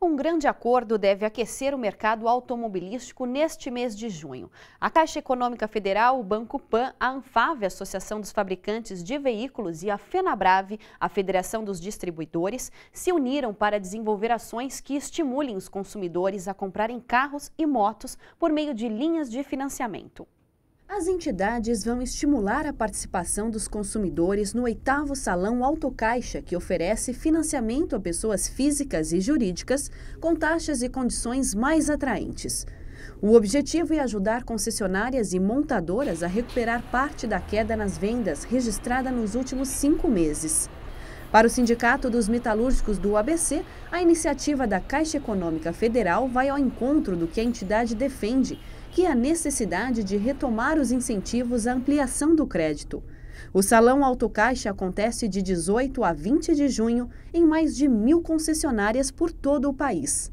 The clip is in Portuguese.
Um grande acordo deve aquecer o mercado automobilístico neste mês de junho. A Caixa Econômica Federal, o Banco Pan, a Anfave, a Associação dos Fabricantes de Veículos e a FenaBrave, a Federação dos Distribuidores, se uniram para desenvolver ações que estimulem os consumidores a comprarem carros e motos por meio de linhas de financiamento. As entidades vão estimular a participação dos consumidores no oitavo Salão Autocaixa, que oferece financiamento a pessoas físicas e jurídicas com taxas e condições mais atraentes. O objetivo é ajudar concessionárias e montadoras a recuperar parte da queda nas vendas registrada nos últimos cinco meses. Para o Sindicato dos Metalúrgicos do ABC, a iniciativa da Caixa Econômica Federal vai ao encontro do que a entidade defende, que é a necessidade de retomar os incentivos à ampliação do crédito. O Salão Autocaixa acontece de 18 a 20 de junho em mais de mil concessionárias por todo o país.